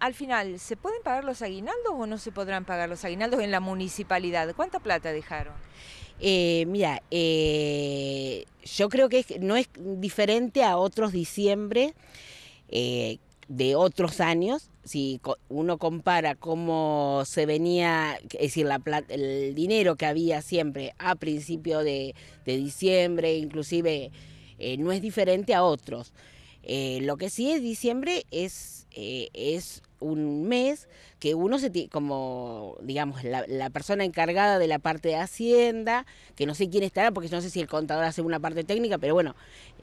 al final, ¿se pueden pagar los aguinaldos o no se podrán pagar los aguinaldos en la municipalidad? ¿Cuánta plata dejaron? Eh, mira, eh, yo creo que no es diferente a otros diciembre eh, de otros años. Si uno compara cómo se venía, es decir, el dinero que había siempre a principio de diciembre, inclusive eh, no es diferente a otros. Eh, lo que sí es diciembre es, eh, es un mes que uno se como digamos la, persona encargada de la parte de hacienda que no sé quién estará porque yo no sé si el contador hace una parte técnica pero bueno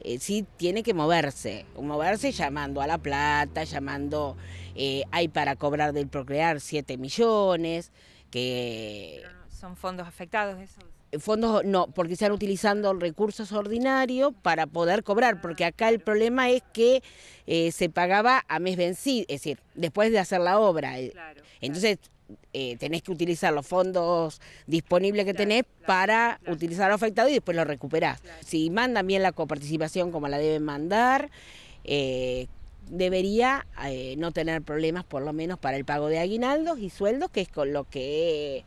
eh, sí tiene que moverse moverse llamando a la plata llamando hay para cobrar del procrear 7 millones que ¿Son fondos afectados eh, Fondos no, porque están utilizando recursos ordinarios para poder cobrar, porque acá el problema es que eh, se pagaba a mes vencido, es decir, después de hacer la obra. Eh, entonces eh, tenés que utilizar los fondos disponibles que tenés para utilizar los afectados y después lo recuperás. Si mandan bien la coparticipación como la deben mandar, debería no tener problemas por lo menos para el pago de aguinaldos y sueldos, que es con lo que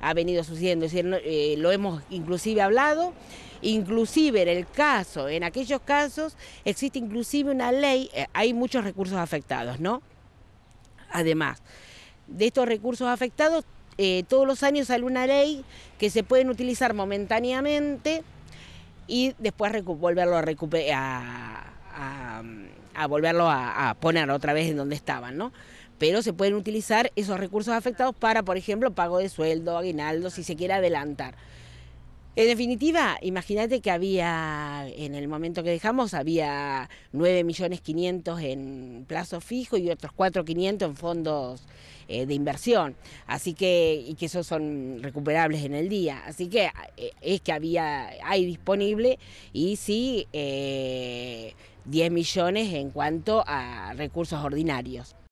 ha venido sucediendo, es decir, eh, lo hemos inclusive hablado, inclusive en el caso, en aquellos casos existe inclusive una ley, eh, hay muchos recursos afectados, ¿no? Además, de estos recursos afectados, eh, todos los años sale una ley que se pueden utilizar momentáneamente y después volverlo a recuperar, a, volverlo a poner otra vez en donde estaban, ¿no? pero se pueden utilizar esos recursos afectados para, por ejemplo, pago de sueldo, aguinaldo, si se quiere adelantar. En definitiva, imagínate que había, en el momento que dejamos, había 9 millones en plazo fijo y otros 4.500 en fondos eh, de inversión. Así que, y que esos son recuperables en el día. Así que eh, es que había, hay disponible y sí, 10 eh, millones en cuanto a recursos ordinarios.